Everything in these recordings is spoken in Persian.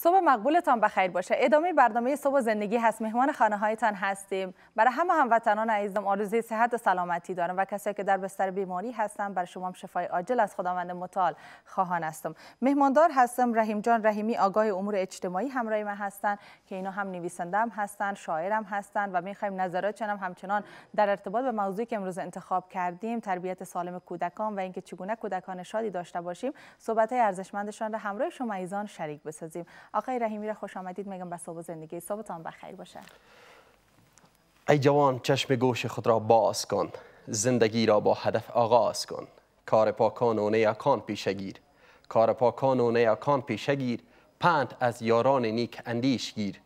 صبح مقبولتان بخیر باشه ادامه برنامه صبح زندگی هست مهمان خانه هایتان هستیم برای همه هموطنان عزیزم آرزوی صحت و سلامتی دارم و کسایی که در بستر بیماری هستم برای شما شفای عاجل از خداوند متعال خواهان هستم مهماندار هستم رحیم جان رحیمی آگاه امور اجتماعی همراه من هستند که اینا هم نویسنده هم هستند شاعرم هستند و میخوایم نظراتشان هم همچنان در ارتباط به موضوعی که امروز انتخاب کردیم تربیت سالم کودکان و اینکه چگونه کودکان شادی داشته باشیم صحبت های ارزشمندشان را همراه شما ایزان شریک بسازیم آقای رحیمی را خوش آمدید میگم به صبح زندگی صبحتان بخیر باشه ای جوان چشم گوش خود را باز کن زندگی را با هدف آغاز کن کار پاکان و نیاکان پیشگیر کار پاکان و نیاکان پیشگیر پند از یاران نیک اندیش گیر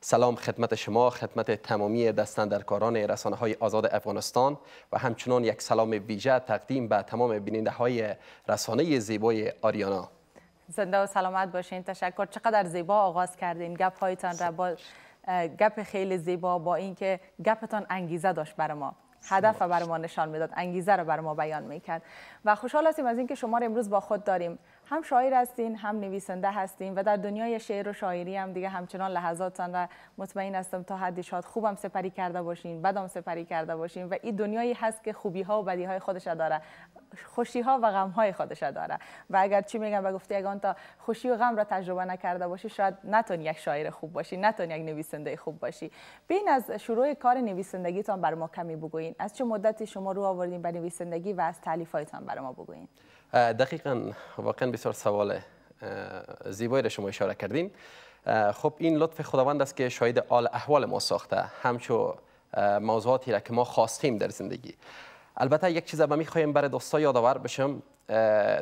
سلام خدمت شما خدمت تمامی کاران رسانه های آزاد افغانستان و همچنان یک سلام ویژه تقدیم به تمام بیننده های رسانه زیبای آریانا زنده و سلامت باشین تشکر چقدر زیبا آغاز کردین گپ هایتان را با گپ خیلی زیبا با اینکه گپتان انگیزه داشت بر ما هدف بر ما نشان میداد انگیزه رو بر ما بیان میکرد و خوشحال هستیم از اینکه شما امروز با خود داریم هم شاعر هستین هم نویسنده هستین و در دنیای شعر و شاعری هم دیگه همچنان لحظاتن و مطمئن هستم تا حدی شاد خوبم سپری کرده باشین بدم سپری کرده باشین و این دنیایی هست که خوبی ها و بدی های خودش داره خوشی ها و غم های خودش داره و اگر چی میگم و گفته اگر تا خوشی و غم را تجربه نکرده باشی شاید نتونی یک شاعر خوب باشی نتونی یک نویسنده خوب باشی بین از شروع کار نویسندگیتان بر ما کمی بگوین از چه مدتی شما رو آوردین به نویسندگی و از هایتان بر ما بگوین دقیقا واقعا بسیار سوال زیبایی را شما اشاره کردین خب این لطف خداوند است که شاید آل احوال ما ساخته همچو موضوعاتی را که ما خواستیم در زندگی البته یک چیز به میخوایم برای دوستا یادآور بشم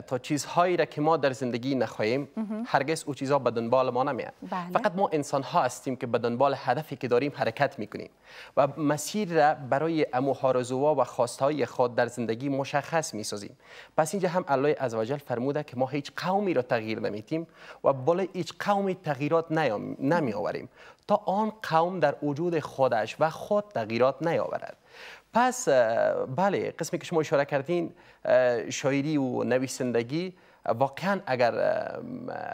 تا چیزهایی را که ما در زندگی نخواهیم هرگز او چیزها به دنبال ما نمیاد بله. فقط ما انسان ها هستیم که به دنبال هدفی که داریم حرکت میکنیم و مسیر را برای امو و خواستهای خود در زندگی مشخص میسازیم پس اینجا هم الله عزوجل فرموده که ما هیچ قومی را تغییر نمیتیم و بالا هیچ قومی تغییرات نمی آوریم تا آن قوم در وجود خودش و خود تغییرات نیاورد پس بله قسمی که شما اشاره کردین شاعری و نویسندگی واقعا اگر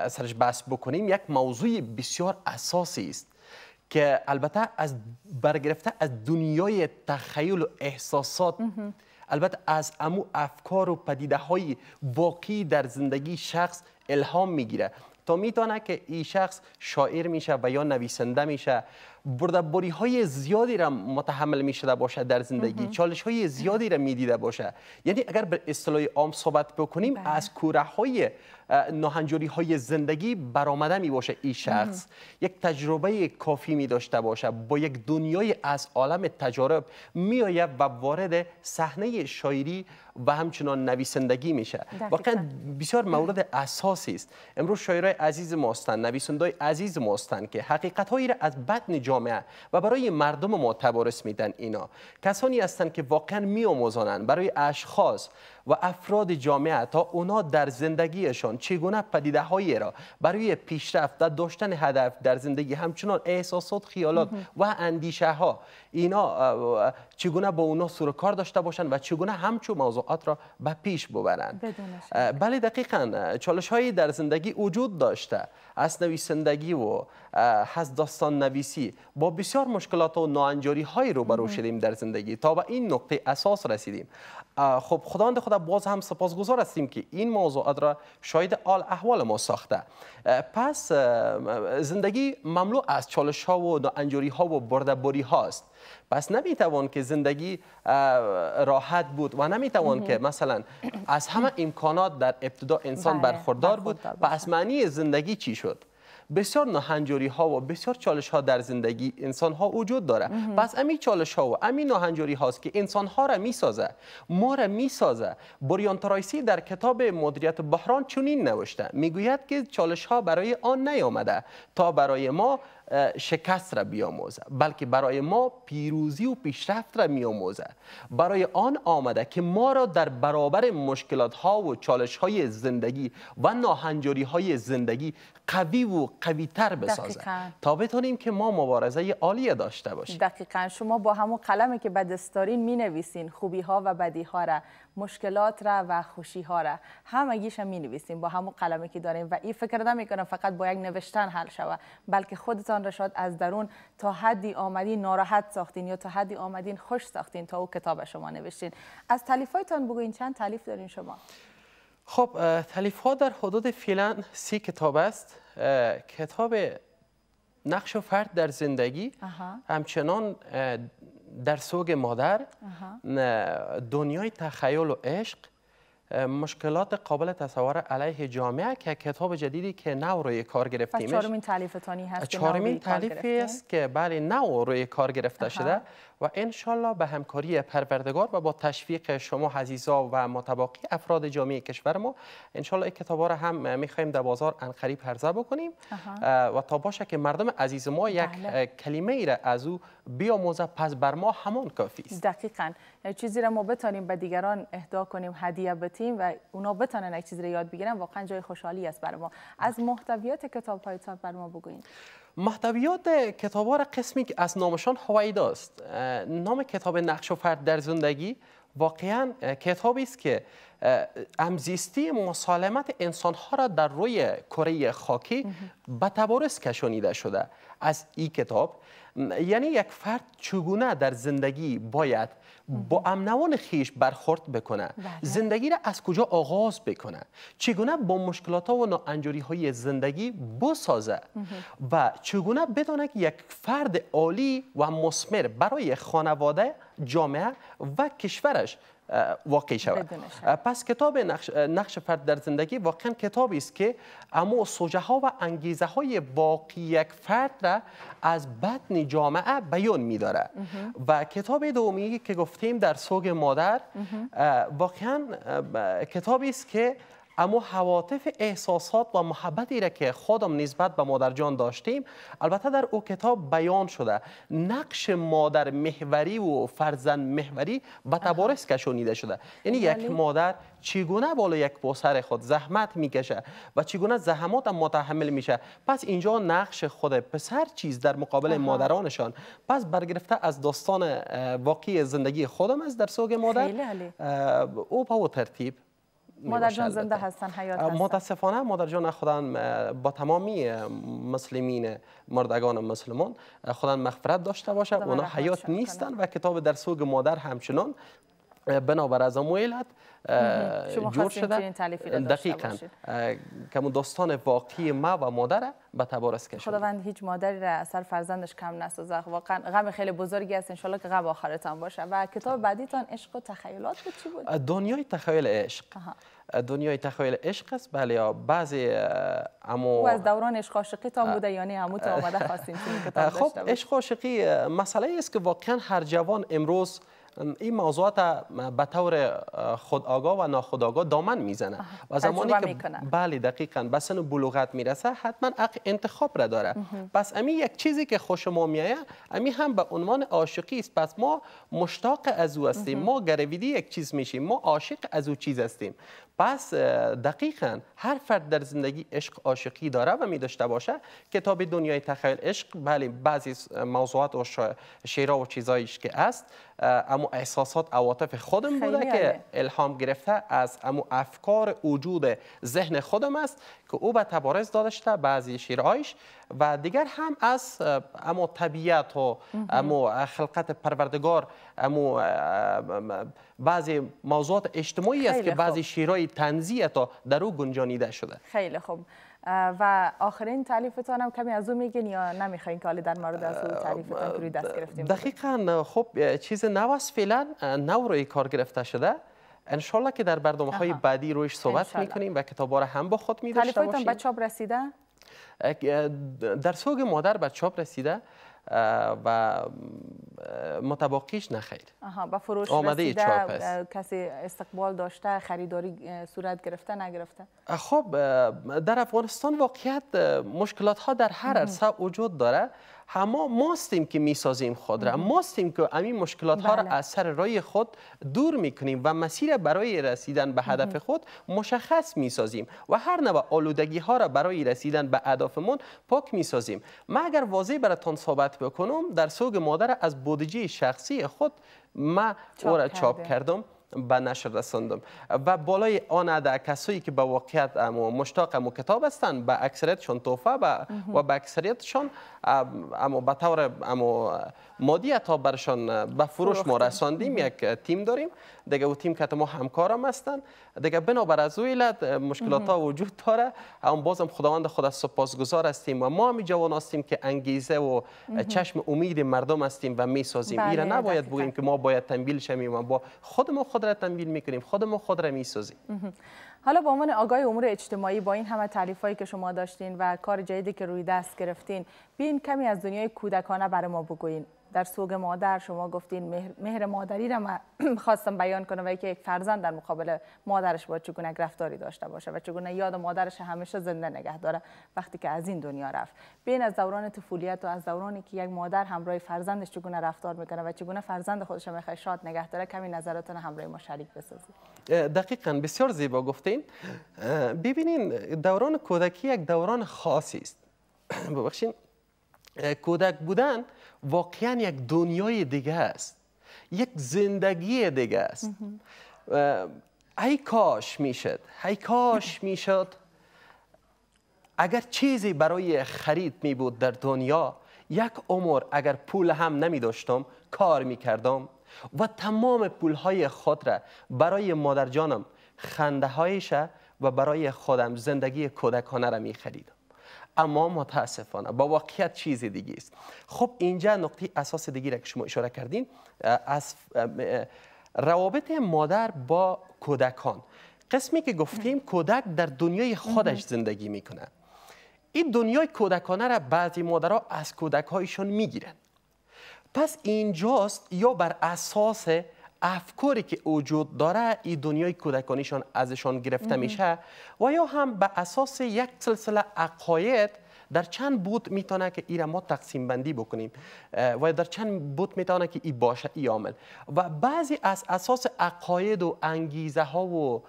سرش بحث بکنیم یک موضوع بسیار اساسی است که البته از برگرفته از دنیای تخیل و احساسات البته از امو افکار و پدیده های واقعی در زندگی شخص الهام میگیره تا میتونه که این شخص شاعر میشه و یا نویسنده میشه بردباری های زیادی را متحمل می شده باشه در زندگی چالش های زیادی را می دیده باشه یعنی اگر به اصطلاح عام صحبت بکنیم بله. از کوره های نهنجوری های زندگی برآمده می باشه این شخص یک تجربه کافی می داشته باشه با یک دنیای از عالم تجارب می آید و وارد صحنه شاعری و همچنان نویسندگی میشه واقعا بسیار مورد اساسی است امروز شاعرای عزیز ماستن نویسندای عزیز هستند که حقیقت را از بدن جامعه و برای مردم ما تبارس میدن اینا کسانی هستند که واقعا میآموزانند برای اشخاص و افراد جامعه تا اونا در زندگیشان چگونه پدیده هایی را برای پیشرفت و داشتن هدف در زندگی همچنان احساسات خیالات و اندیشه ها اینا چگونه با اونا سر کار داشته باشند و چگونه همچو موضوعات را به پیش ببرند بله دقیقا چالش هایی در زندگی وجود داشته از نویسندگی و از داستان نویسی با بسیار مشکلات و ناانجاری هایی روبرو شدیم در زندگی تا به این نقطه اساس رسیدیم خب خداوند خدا باز هم سپاسگزار هستیم که این موضوعات را شاید آل احوال ما ساخته پس زندگی مملو از چالش ها و ناانجاری ها و بردباری هاست پس نمیتوان که زندگی راحت بود و نمیتوان که مثلا از همه امکانات در ابتدا انسان بله، برخوردار بود پس معنی زندگی چی شد بسیار نهنجوری ها و بسیار چالش ها در زندگی انسان ها وجود داره پس امی چالش ها و امی ناهنجاری هاست که انسان ها را سازه ما را میسازه بریان ترایسی در کتاب مدیریت بحران چنین نوشته میگوید که چالش ها برای آن نیامده تا برای ما شکست را بیاموزه بلکه برای ما پیروزی و پیشرفت را میاموزه برای آن آمده که ما را در برابر مشکلات ها و چالش های زندگی و ناهنجاری های زندگی قوی و قوی تر تا بتونیم که ما مبارزه عالی داشته باشیم دقیقا شما با همون قلمی که بدستارین می نویسین خوبی ها و بدی ها را مشکلات را و خوشی ها را همگیش هم می نویسین با همون قلمی که داریم و این فکر نمی کنم فقط با یک نوشتن حل شود بلکه خودتان را شاید از درون تا حدی آمدین ناراحت ساختین یا تا حدی آمدین خوش ساختین تا او کتاب شما نوشتین از هایتان بگوین چند تلیف دارین شما خب تلیف ها در حدود فعلا سی کتاب است کتاب نقش و فرد در زندگی همچنان در سوگ مادر دنیای تخیل و عشق مشکلات قابل تصور علیه جامعه که کتاب جدیدی که نو روی کار گرفتیم چهارمین تانی هست تعلیفی است که بله نو روی کار گرفته شده و انشالله به همکاری پروردگار و با تشویق شما عزیزا و متباقی افراد جامعه کشور ما انشالله این ها را هم میخواییم در بازار انقریب هرزه بکنیم و تا باشه که مردم عزیز ما یک بله. کلمه ای را از او بیاموزه پس بر ما همان کافی است دقیقا چیزی را ما بتانیم به دیگران اهدا کنیم هدیه بتیم و اونا بتانن یک چیزی را یاد بگیرن واقعا جای خوشحالی است بر ما از محتویات کتاب هایتان بر ما بگوییم. محتویات کتاب ها را قسمی که از نامشان هویدا است نام کتاب نقش و فرد در زندگی واقعا کتابی است که امزیستی مسالمت ها را در روی کره خاکی به تبارس کشانیده شده از این کتاب یعنی یک فرد چگونه در زندگی باید با امنوان خیش برخورد بکنه بله. زندگی را از کجا آغاز بکنه چگونه با مشکلات و ناانجوری های زندگی بسازه و چگونه بدانه که یک فرد عالی و مسمر برای خانواده جامعه و کشورش واقع شود پس کتاب نقش, فرد در زندگی واقعا کتابی است که اما سوژه ها و انگیزه های واقعی یک فرد را از بدن جامعه بیان می داره و کتاب دومی که گفتیم در سوگ مادر واقعا کتابی است که اما حواطف احساسات و محبتی را که خودم نسبت به مادر جان داشتیم البته در او کتاب بیان شده نقش مادر محوری و فرزند محوری به تبارس کشونیده شده یعنی یک بله. مادر چگونه بالا یک پسر خود زحمت میکشه و چگونه زحمات هم متحمل میشه پس اینجا نقش خود پسر چیز در مقابل مادرانشان پس برگرفته از داستان واقعی زندگی خودم از در سوگ مادر او او ترتیب مادر جان زنده هستن حیات هستن متاسفانه مادر جان با تمامی مسلمین مردگان مسلمان خودن مغفرت داشته باشه اونا حیات نیستن و کتاب در سوگ مادر همچنان بنابر از امو جور شده دقیقا کمون داستان واقعی ما و مادر به تبارست کشید خداوند هیچ مادری را اثر فرزندش کم نسازه واقعا غم خیلی بزرگی است انشالله که غم آخرتان باشه و کتاب بعدیتان عشق و تخیلات چی بود؟ دنیای تخیل عشق دنیای تخیل عشق است بله بعضی اما او از دوران عشق عاشقی بوده تا آمده خواستیم چون خب عشق عاشقی مسئله است که واقعا هر جوان امروز این موضوعات به طور خودآگاه و ناخودآگاه دامن میزنه و زمانی که بله دقیقا به سن بلوغت میرسه حتما حق انتخاب را داره پس امی یک چیزی که خوش ما میایه امی هم به عنوان عاشقی است پس ما مشتاق از او هستیم ما گرویدی یک چیز میشیم ما عاشق از او چیز هستیم پس دقیقا هر فرد در زندگی عشق عاشقی داره و می داشته باشه کتاب دنیای تخیل عشق بله بعضی موضوعات و شعرها و چیزایش که است اما امو احساسات عواطف خودم بوده که الهام گرفته از امو افکار وجود ذهن خودم است که او به تبارز داده بعضی شیرهایش و دیگر هم از امو طبیعت و امو خلقت پروردگار امو بعضی موضوعات اجتماعی است که بعضی شیرهای تنزیه تا در او گنجانیده شده خیلی خوب و آخرین تعلیفتان هم کمی از او میگین یا نمیخواین که در مورد از او تعلیفتان روی دست گرفتیم دقیقا خب چیز نو است فعلا نو روی کار گرفته شده انشالله که در برنامه های بعدی رویش صحبت میکنیم و کتاب را هم با خود می باشیم تعلیفتان به چاپ رسیده در سوگ مادر به چاپ رسیده و متباقیش نخیر آها با فروش آمده رسیده کسی استقبال داشته خریداری صورت گرفته نگرفته خب در افغانستان واقعیت مشکلات ها در هر عرصه وجود داره همه ماستیم که میسازیم خود را ماستیم که امی مشکلات ها را بله. از سر رای خود دور میکنیم و مسیر برای رسیدن به هدف خود مشخص میسازیم و هر نوع آلودگی ها را برای رسیدن به اهدافمون پاک میسازیم ما اگر واضح براتون صحبت بکنم در سوگ مادر از بودجه شخصی خود ما او چاپ کردم به نشر رساندم و بالای آن عده کسایی که به واقعیت مشتاق امو کتاب هستند به اکثریتشان توفه و به اکثریتشان اما به طور اما مادی تا برشان به فروش ما رساندیم یک تیم داریم دیگه او تیم که ما همکارم هستن دیگه بنابر از او علت مشکلات ها وجود داره اما بازم خداوند خود از سپاسگزار هستیم و ما هم جوان هستیم که انگیزه و چشم امید مردم هستیم و میسازیم بله نباید بگیم که ما باید تنبیل شمیم و با خود ما خود را تنبیل میکنیم خود ما خود را میسازیم حالا با عنوان آگاه امور اجتماعی با این همه هایی که شما داشتین و کار جدیدی که روی دست گرفتین بین کمی از دنیای کودکانه برای ما بگوین در سوگ مادر شما گفتین مهر, مهر مادری را من خواستم بیان کنم و یک فرزند در مقابل مادرش با چگونه رفتاری داشته باشه و چگونه یاد مادرش همیشه زنده نگه داره وقتی که از این دنیا رفت بین از دوران طفولیت و از دورانی که یک مادر همراه فرزندش چگونه رفتار میکنه و چگونه فرزند خودش میخواد شاد نگه داره کمی نظراتون همراه ما شریک بسازید دقیقا بسیار زیبا گفتین ببینین دوران کودکی یک دوران خاصی است ببخشید کودک بودن واقعا یک دنیای دیگه است یک زندگی دیگه است ای کاش میشد ای کاش میشد اگر چیزی برای خرید می بود در دنیا یک عمر اگر پول هم نمی داشتم کار می کردم و تمام پول های خود را برای مادر جانم خنده هایش و برای خودم زندگی کودکانه را می خریدم اما متاسفانه با واقعیت چیز دیگه است خب اینجا نقطه اساس دیگه را که شما اشاره کردین از روابط مادر با کودکان قسمی که گفتیم کودک در دنیای خودش زندگی میکنه این دنیای کودکانه را بعضی مادرها از کودکهایشان میگیرن پس اینجاست یا بر اساس افکاری که وجود داره ای دنیای کودکانیشان ازشان گرفته میشه و یا هم به اساس یک سلسله عقاید در چند بود میتونه که را ما تقسیم بندی بکنیم و در چند بود میتونه که ای باشه ای عامل و بعضی از اساس عقاید و انگیزه ها و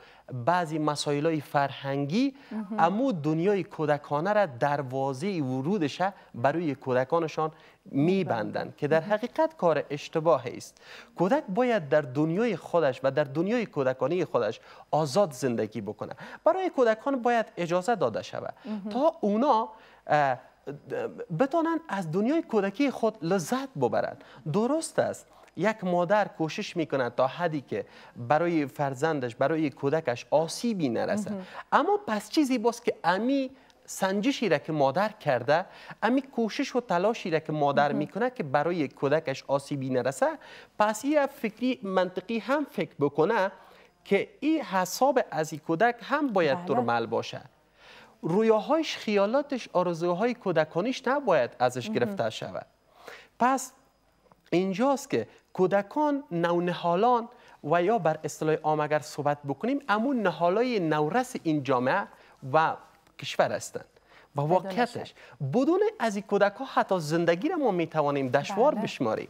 بعضی مسائل های فرهنگی امو دنیای کودکانه را دروازه ورودش برای کودکانشان میبندند که در حقیقت کار اشتباه است کودک باید در دنیای خودش و در دنیای کودکانه خودش آزاد زندگی بکنه برای کودکان باید اجازه داده شود تا اونا بتانند از دنیای کودکی خود لذت ببرند درست است یک مادر کوشش میکند تا حدی که برای فرزندش برای کودکش آسیبی نرسه اما پس چیزی باست که امی سنجشی را که مادر کرده امی کوشش و تلاشی را که مادر میکنه که برای کودکش آسیبی نرسه پس یه فکری منطقی هم فکر بکنه که این حساب از این کودک هم باید بله. ترمل باشه رویاهایش خیالاتش آرزوهای کودکانیش نباید ازش گرفته شود پس اینجاست که کودکان نونهالان و یا بر اصطلاح آمگر صحبت بکنیم امون نهالای نورس این جامعه و کشور هستند و واقعیتش بدون از این کودک حتی زندگی را ما می توانیم دشوار بله. بشماریم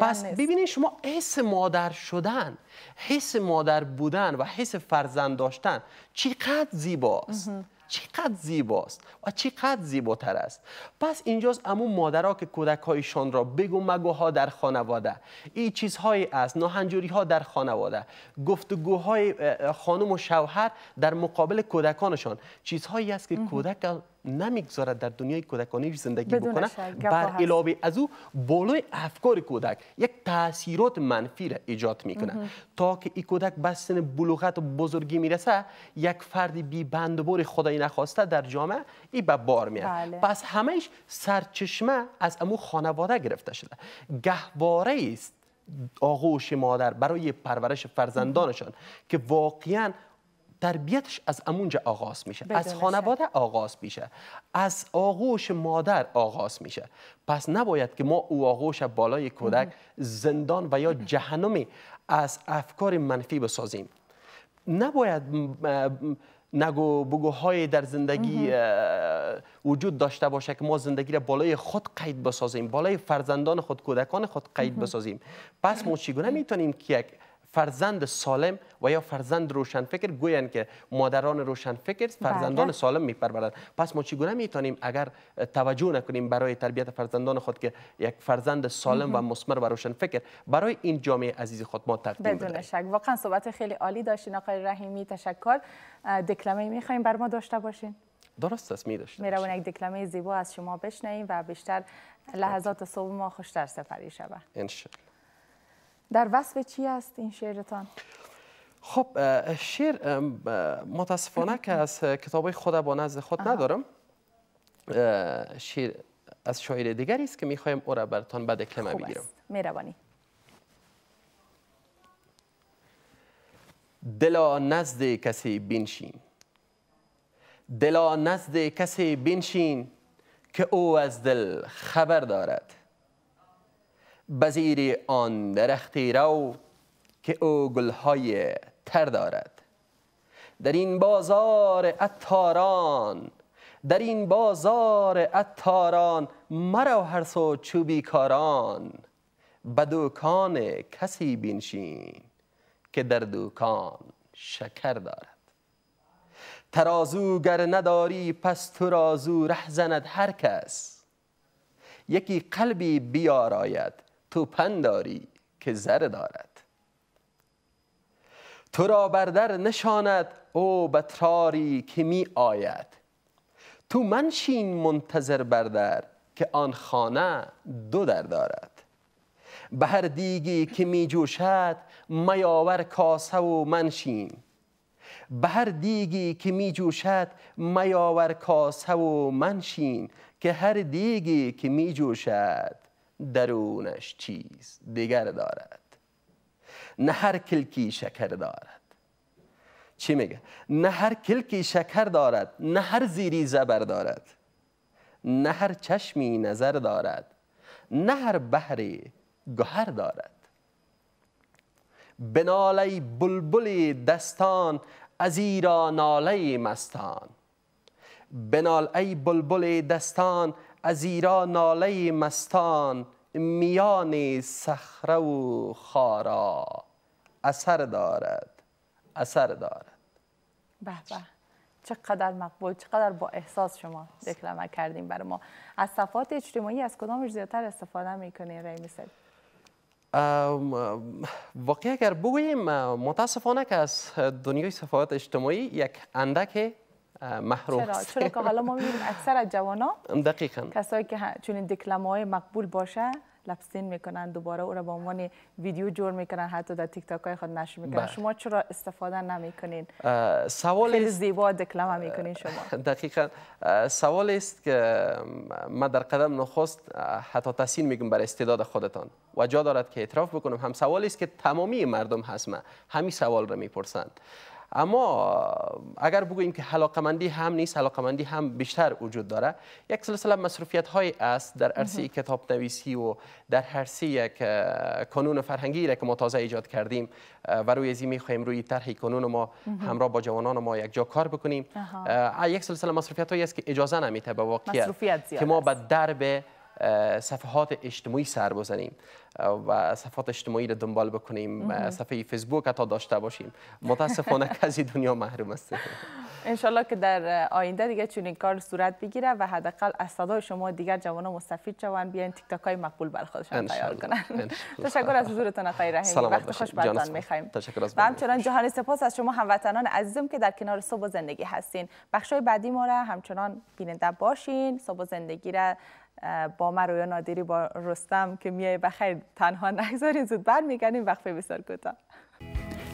پس ببینید شما حس مادر شدن حس مادر بودن و حس فرزند داشتن چقدر زیباست چقدر زیباست و چقدر زیباتر است پس اینجاست امو مادرها که هایشان را بگو مگوها در خانواده این چیزهایی است نهنجوری ها در خانواده گفتگوهای خانم و شوهر در مقابل کودکانشان چیزهایی است که کودک نمیگذارد در دنیای کودکانیش زندگی بکنه بر علاوه از او بالای افکار کودک یک تاثیرات منفی را ایجاد میکنه تا که این کودک به سن بلوغت و بزرگی میرسه یک فرد بی بندبار خدای نخواسته در جامعه ای به بار میاد بله. پس همش سرچشمه از امو خانواده گرفته شده گهواره است آغوش مادر برای پرورش فرزندانشان که واقعا تربیتش از امونجا آغاز میشه از خانواده آغاز میشه از آغوش مادر آغاز میشه پس نباید که ما او آغوش بالای کودک زندان و یا جهنمی از افکار منفی بسازیم نباید نگو بگوهای در زندگی وجود داشته باشه که ما زندگی را بالای خود قید بسازیم بالای فرزندان خود کودکان خود قید بسازیم پس ما چگونه میتونیم که یک فرزند سالم و یا فرزند روشن فکر گویند که مادران روشن فکر فرزندان بله. سالم میپرورند پس ما چگونه میتونیم اگر توجه نکنیم برای تربیت فرزندان خود که یک فرزند سالم و مسمر و روشن فکر برای این جامعه عزیز خود ما تقدیم بدون شک واقعا صحبت خیلی عالی داشتین آقای رحیمی تشکر دکلمه میخوایم بر ما داشته باشین درست است می داشته میرون یک دکلمه زیبا از شما بشنویم و بیشتر لحظات صبح ما خوشتر سپری شود در وصف چی است این شعرتان؟ خب شعر متاسفانه که از کتاب خود با نزد خود ندارم شعر از شاعر دیگری است که میخوایم او را برتان بعد کلمه بگیرم میروانی دلا نزد کسی بنشین دلا نزد کسی بنشین که او از دل خبر دارد بزیر آن درختی رو که او گلهای تر دارد در این بازار اتاران در این بازار اتاران مرا هر سو چوبی کاران به دوکان کسی بینشین که در دوکان شکر دارد ترازو گر نداری پس ترازو ره زند هر کس یکی قلبی بیاراید تو پنداری که زر دارد تو را بردر نشاند او بتراری که می آید تو منشین منتظر بردر که آن خانه دو در دارد به هر دیگی که می جوشد میاور کاسه و منشین به هر دیگی که می جوشد میاور کاسه و منشین که هر دیگی که می جوشد درونش چیز دیگر دارد نه هر کلکی شکر دارد چی میگه؟ نه هر کلکی شکر دارد نه هر زیری زبر دارد نه هر چشمی نظر دارد نه هر بحری گهر دارد بناله بلبل دستان از ایرا ناله مستان بنال ای بلبل دستان از ایرا ناله مستان میان صخره و خارا اثر دارد اثر دارد به به چقدر مقبول چقدر با احساس شما دکلمه کردیم برای ما از صفات اجتماعی از کدامش زیادتر استفاده میکنه رای مثل واقعی اگر بگوییم متاسفانه که از دنیای صفات اجتماعی یک اندک محروم چرا؟ که حالا ما اکثر از ها؟ دقیقا کسایی که چون این های مقبول باشه لپسین میکنن دوباره او را به عنوان ویدیو جور میکنن حتی در تیک تاک های خود نشر میکنن بله. شما چرا استفاده نمیکنین سوال خیلی زیبا دکلمه میکنین شما دقیقا سوال است که ما در قدم نخست حتی تحسین میگم بر استعداد خودتان و جا دارد که اعتراف بکنم هم سوال است که تمامی مردم هستم همین سوال را میپرسند اما اگر بگوییم که حلاقمندی هم نیست حلاقمندی هم بیشتر وجود داره یک سلسله مصروفیت های است در عرصه کتاب نویسی و در عرصه یک کانون فرهنگی را که ما تازه ایجاد کردیم و روی زی خواهیم روی طرح کانون ما همراه با جوانان ما یک جا کار بکنیم یک سلسله مصروفیت هایی است که اجازه نمیته به واقعیت که ما به درب صفحات اجتماعی سر بزنیم و صفحات اجتماعی رو دنبال بکنیم صفحه فیسبوک حتی داشته باشیم متاسفانه که از دنیا محروم است. انشالله که در آینده دیگه چون این کار صورت بگیره و حداقل از صدای شما دیگر جوانان مستفید شوند بیان تیک تاک های مقبول بر خودشان تیار کنن تشکر از حضورتون آقای رحیمی وقت خوش میخوایم و همچنان جهان سپاس از شما هموطنان عزیزم که در کنار صبح زندگی هستین بخشای بعدی ما را همچنان بیننده باشین صبح زندگی را با من نادری با رستم که میای بخیر تنها نگذارین زود برمیگردیم وقت بسیار کوتاه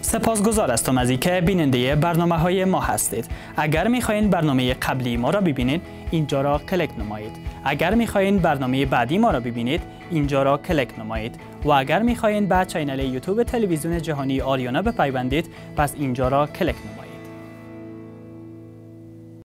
سپاسگزار هستم از اینکه بیننده برنامه های ما هستید. اگر میخواین برنامه قبلی ما را ببینید، اینجا را کلک نمایید. اگر میخواین برنامه بعدی ما را ببینید، اینجا را کلک نمایید. و اگر میخواین به چینل یوتیوب تلویزیون جهانی آریانا بپیوندید، پس اینجا را کلک نمایید.